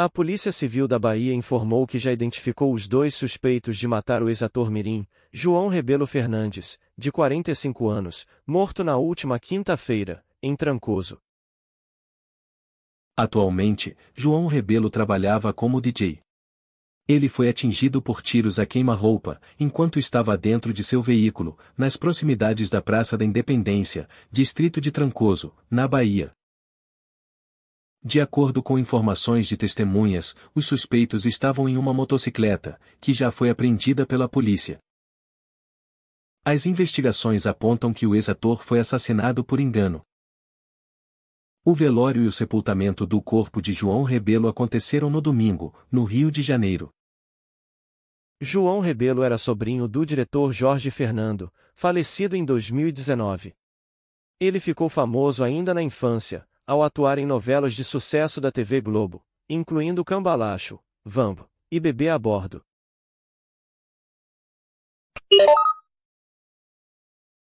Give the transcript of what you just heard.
A Polícia Civil da Bahia informou que já identificou os dois suspeitos de matar o ex-ator Mirim, João Rebelo Fernandes, de 45 anos, morto na última quinta-feira, em Trancoso. Atualmente, João Rebelo trabalhava como DJ. Ele foi atingido por tiros a queima-roupa, enquanto estava dentro de seu veículo, nas proximidades da Praça da Independência, distrito de Trancoso, na Bahia. De acordo com informações de testemunhas, os suspeitos estavam em uma motocicleta, que já foi apreendida pela polícia. As investigações apontam que o ex-ator foi assassinado por engano. O velório e o sepultamento do corpo de João Rebelo aconteceram no domingo, no Rio de Janeiro. João Rebelo era sobrinho do diretor Jorge Fernando, falecido em 2019. Ele ficou famoso ainda na infância, ao atuar em novelas de sucesso da TV Globo, incluindo Cambalacho, Vambo e Bebê a Bordo.